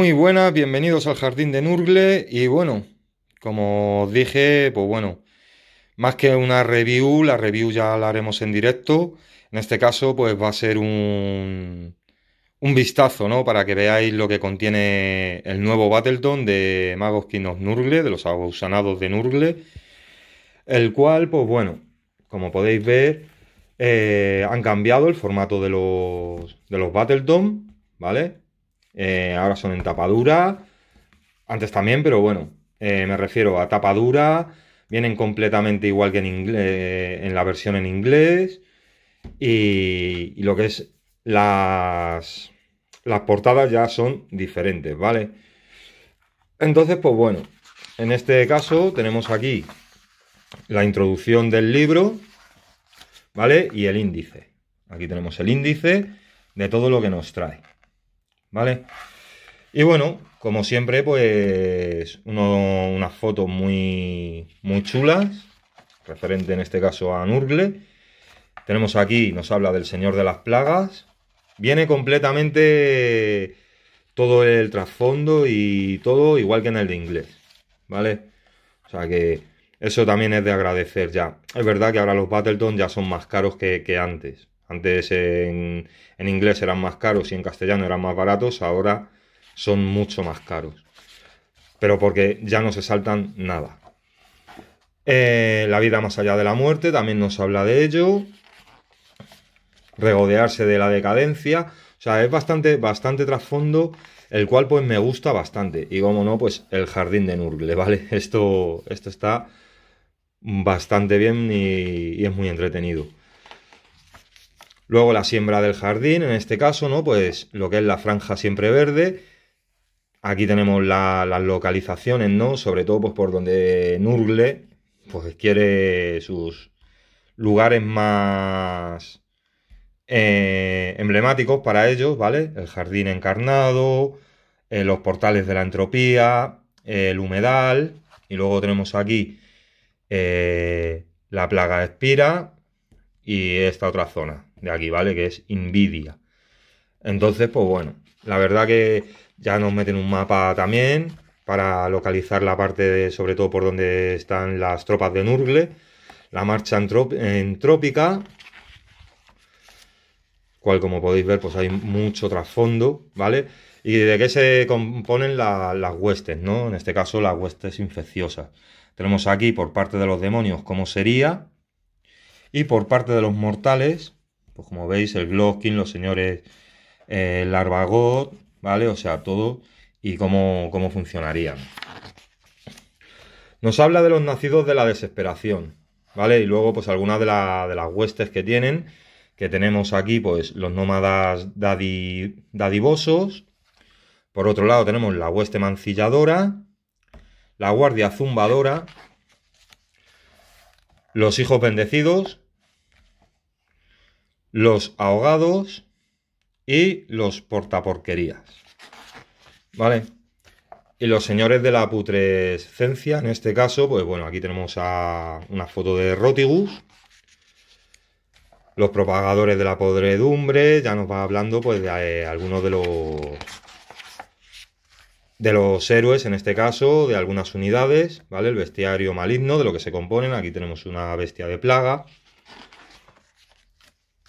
Muy buenas, bienvenidos al Jardín de Nurgle y bueno, como os dije, pues bueno, más que una review, la review ya la haremos en directo, en este caso pues va a ser un, un vistazo, ¿no? Para que veáis lo que contiene el nuevo Battleton de Magos Kinos Nurgle, de los abusanados de Nurgle, el cual pues bueno, como podéis ver, eh, han cambiado el formato de los, de los Battleton, ¿vale? Eh, ahora son en tapadura. Antes también, pero bueno, eh, me refiero a tapadura. Vienen completamente igual que en, eh, en la versión en inglés. Y, lo que es las, las portadas ya son diferentes, ¿vale? Entonces, pues bueno, en este caso tenemos aquí la introducción del libro, ¿vale? Y el índice. Aquí tenemos el índice de todo lo que nos trae. ¿vale? Y bueno, como siempre, pues unas fotos muy, muy chulas, referente en este caso a Nurgle. Tenemos aquí, nos habla del Señor de las Plagas. Viene completamente todo el trasfondo y todo igual que en el de inglés, ¿vale? O sea que eso también es de agradecer ya. Es verdad que ahora los Battleton ya son más caros que antes, antes en, inglés eran más caros y en castellano eran más baratos, ahora son mucho más caros. Pero porque ya no se saltan nada. Eh, la vida más allá de la muerte también nos habla de ello. Regodearse de la decadencia. O sea, es bastante, bastante trasfondo, el cual pues me gusta bastante. Y como no, pues el jardín de Nurgle, ¿vale? Esto, esto está bastante bien y es muy entretenido. Luego la siembra del jardín, en este caso, ¿no? Pues lo que es la franja siempre verde. Aquí tenemos las localizaciones, ¿no? Sobre todo pues, por donde Nurgle pues, quiere sus lugares más eh, emblemáticos para ellos, ¿vale? El jardín encarnado, eh, los portales de la entropía, eh, el humedal, y luego tenemos aquí la plaga espira y esta otra zona, de aquí, ¿vale? Que es invidia. Entonces, pues bueno, la verdad que ya nos meten un mapa también para localizar la parte, sobre todo por donde están las tropas de Nurgle, la marcha entrópica, cual como podéis ver, pues hay mucho trasfondo, ¿vale? ¿Y de qué se componen las huestes, no? En este caso, las huestes infecciosas. Tenemos aquí por parte de los demonios cómo sería, y por parte de los mortales, pues como veis, el Glockin, los señores eh, Larvagot, ¿vale? O sea, todo y cómo, cómo funcionarían. Nos habla de los nacidos de la desesperación, ¿vale? Y luego, pues algunas de, las huestes que tienen, que tenemos aquí, pues los nómadas dadivosos. Por otro lado, tenemos la hueste mancilladora, la guardia zumbadora, los hijos bendecidos, los ahogados y los portaporquerías. ¿Vale? Y los señores de la putrescencia, en este caso, pues bueno, aquí tenemos una foto de Rotigus. Los propagadores de la podredumbre, ya nos va hablando pues de eh, algunos de los de los héroes en este caso, de algunas unidades, ¿vale? El bestiario maligno, de lo que se componen. Aquí tenemos una bestia de plaga,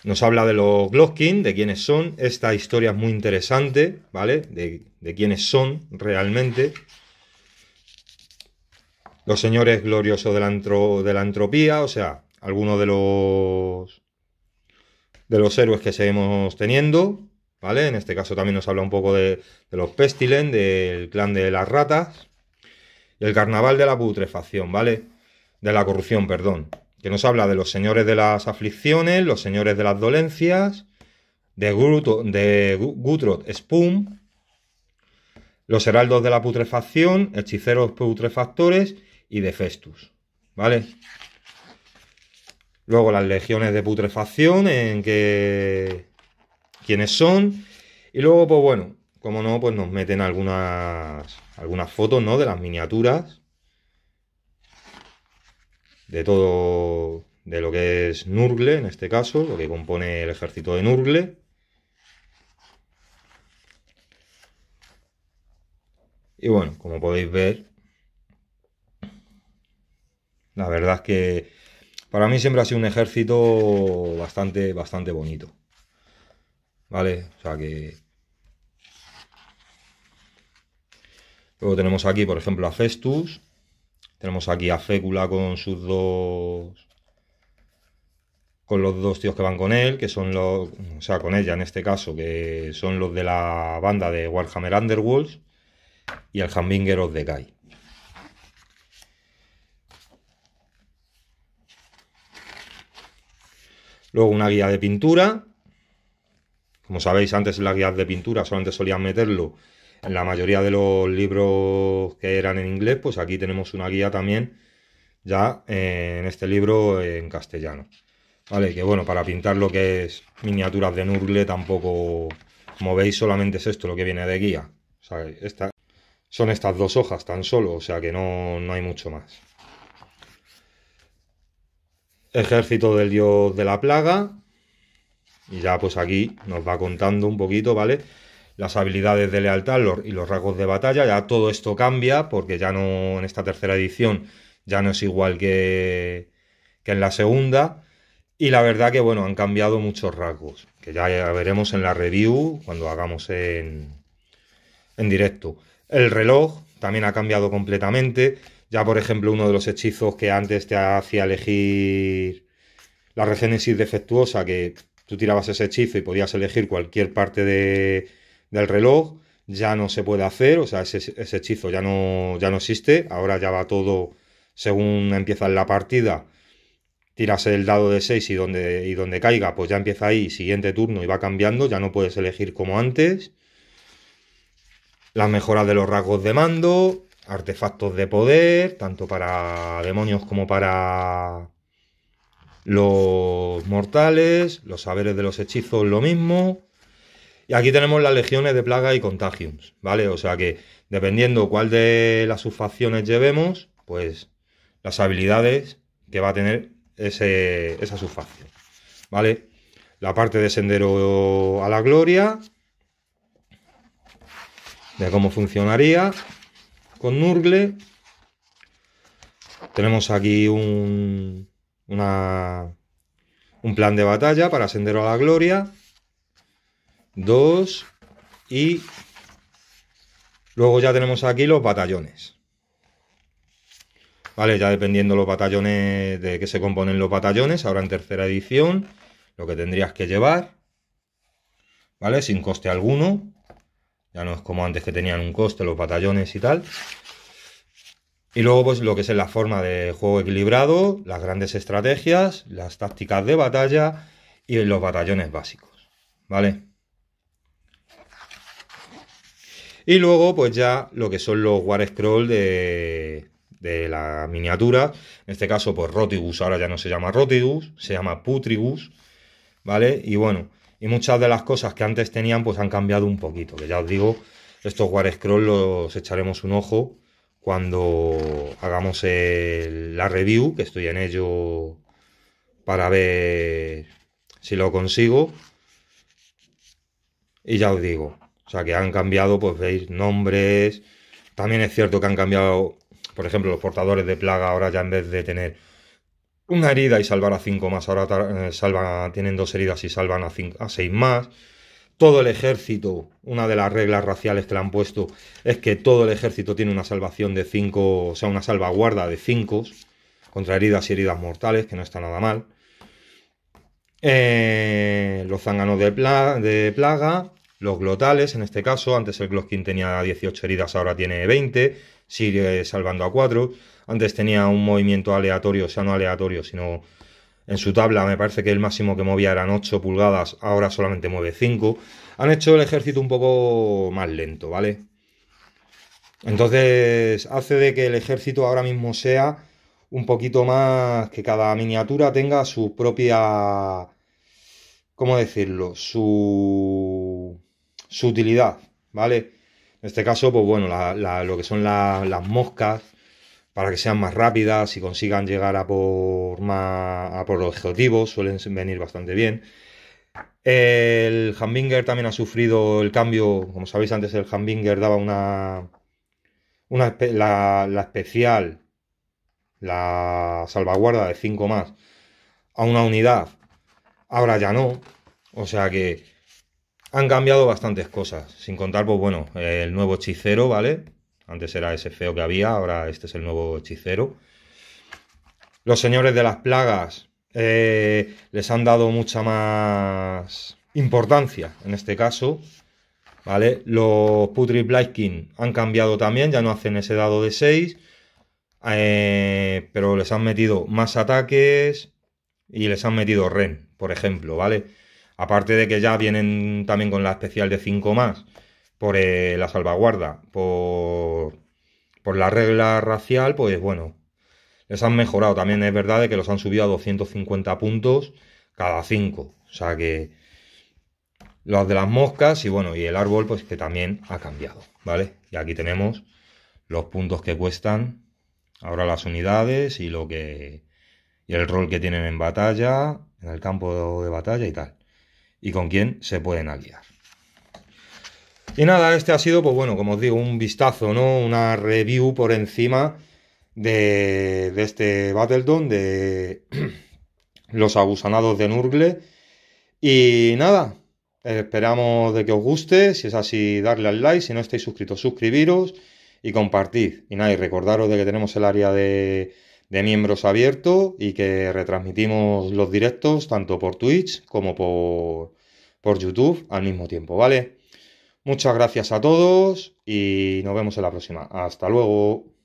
nos habla de los Glockin, de quiénes son. Esta historia es muy interesante, ¿vale? De, quiénes son realmente. Los señores gloriosos de la, antropía, entropía, o sea, algunos de los de los héroes que seguimos teniendo, ¿vale? En este caso también nos habla un poco de, los Pestilen, del clan de las ratas, el carnaval de la putrefacción, ¿vale? De la corrupción, perdón que nos habla de los señores de las aflicciones, los señores de las dolencias, de, Gruto, de Spoon, los heraldos de la putrefacción, hechiceros putrefactores y de Festus, ¿vale? Luego las legiones de putrefacción, en que... quiénes son. Y luego, pues bueno, como no, pues nos meten algunas, algunas fotos, ¿no? De las miniaturas de todo de lo que es Nurgle, en este caso, lo que compone el ejército de Nurgle. Y bueno, como podéis ver, la verdad es que para mí siempre ha sido un ejército bastante, bastante bonito. ¿Vale? O sea que... Luego tenemos aquí, por ejemplo, a Festus, tenemos aquí a Fécula con sus dos. Con los dos tíos que van con él, que son los. O sea, con ella en este caso, que son los de la banda de Warhammer Underworlds. Y el Hambinger of the Guy. Luego una guía de pintura. Como sabéis, antes en las guías de pintura solamente solían meterlo la mayoría de los libros que eran en inglés, pues aquí tenemos una guía también ya eh, en este libro en castellano. Vale, que bueno, para pintar lo que es miniaturas de Nurgle tampoco como veis, solamente es esto lo que viene de guía. O sea, son estas dos hojas tan solo, o sea que no, no hay mucho más. Ejército del dios de la plaga. Y ya pues aquí nos va contando un poquito, ¿vale? las habilidades de lealtad y los rasgos de batalla. Ya todo esto cambia porque ya no en esta tercera edición ya no es igual que, en la segunda. Y la verdad que bueno, han cambiado muchos rasgos, que ya veremos en la review cuando hagamos en, en directo. El reloj también ha cambiado completamente. Ya por ejemplo uno de los hechizos que antes te hacía elegir la regénesis defectuosa, que tú tirabas ese hechizo y podías elegir cualquier parte de, del reloj ya no se puede hacer, o sea, ese, hechizo ya no, ya no existe, ahora ya va todo según empieza la partida, tiras el dado de 6 y donde, y donde caiga, pues ya empieza ahí, siguiente turno y va cambiando, ya no puedes elegir como antes. Las mejoras de los rasgos de mando, artefactos de poder, tanto para demonios como para los mortales, los saberes de los hechizos, lo mismo. Y aquí tenemos las legiones de plaga y contagiums, ¿vale? O sea que dependiendo cuál de las subfacciones llevemos, pues las habilidades que va a tener ese, esa subfacción, ¿vale? La parte de sendero a la gloria, de cómo funcionaría con Nurgle. Tenemos aquí un, un plan de batalla para Sendero a la Gloria. 2 y luego ya tenemos aquí los batallones. Vale, ya dependiendo los batallones de que se componen los batallones, ahora en tercera edición, lo que tendrías que llevar, ¿vale? Sin coste alguno, ya no es como antes que tenían un coste los batallones y tal. Y luego pues lo que es la forma de juego equilibrado, las grandes estrategias, las tácticas de batalla y los batallones básicos, ¿vale? Y luego, pues ya lo que son los War Scroll de, la miniatura. En este caso, pues Rotibus, ahora ya no se llama Rotibus, se llama Putribus, ¿vale? Y bueno, y muchas de las cosas que antes tenían, pues han cambiado un poquito. Que ya os digo, estos War Scroll los echaremos un ojo cuando hagamos la review, que estoy en ello para ver si lo consigo. Y ya os digo, o sea, que han cambiado, pues veis, nombres. También es cierto que han cambiado, por ejemplo, los portadores de plaga ahora ya en vez de tener una herida y salvar a cinco más, ahora eh, tienen dos heridas y salvan a, cinco, a seis más. Todo el ejército, una de las reglas raciales que le han puesto es que todo el ejército tiene una salvación de cinco, o sea, una salvaguarda de cinco. contra heridas y heridas mortales, que no está nada mal. Eh, los zánganos de plaga, los glotales, en este caso, antes el Gloskin tenía 18 heridas, ahora tiene 20, sigue salvando a 4, antes tenía un movimiento aleatorio, o sea, no aleatorio, sino en su tabla me parece que el máximo que movía eran 8 pulgadas, ahora solamente mueve 5. Han hecho el ejército un poco más lento, ¿vale? Entonces hace de que el ejército ahora mismo sea un poquito más, que cada miniatura tenga su propia, ¿cómo decirlo? Su su utilidad, ¿vale? En este caso, pues bueno, lo que son las moscas, para que sean más rápidas y consigan llegar a por, más, a por los objetivos, suelen venir bastante bien. El Hambinger también ha sufrido el cambio, como sabéis antes el Hambinger daba una, una la, la, especial, la salvaguarda de 5 más a una unidad, ahora ya no, o sea que han cambiado bastantes cosas, sin contar, pues bueno, el nuevo hechicero, ¿vale? Antes era ese feo que había, ahora este es el nuevo hechicero. Los señores de las plagas eh, les han dado mucha más importancia en este caso, ¿vale? Los Putrid Blightkin han cambiado también, ya no hacen ese dado de 6, eh, pero les han metido más ataques y les han metido Ren, por ejemplo, ¿vale? Aparte de que ya vienen también con la especial de 5 más por eh, la salvaguarda, por, la regla racial, pues bueno, les han mejorado. También es verdad que los han subido a 250 puntos cada 5. O sea que los de las moscas y bueno, y el árbol pues que también ha cambiado, ¿vale? Y aquí tenemos los puntos que cuestan, ahora las unidades y lo que y el rol que tienen en batalla, en el campo de batalla y tal y con quién se pueden aliar. Y nada, este ha sido, pues bueno, como os digo, un vistazo, ¿no? Una review por encima de, este Battleton, de los abusanados de Nurgle. Y nada, esperamos de que os guste. Si es así, darle al like. Si no estáis suscritos, suscribiros y compartid. Y nada, y recordaros de que tenemos el área de de miembros abierto y que retransmitimos los directos tanto por Twitch como por, por YouTube al mismo tiempo, ¿vale? Muchas gracias a todos y nos vemos en la próxima. Hasta luego.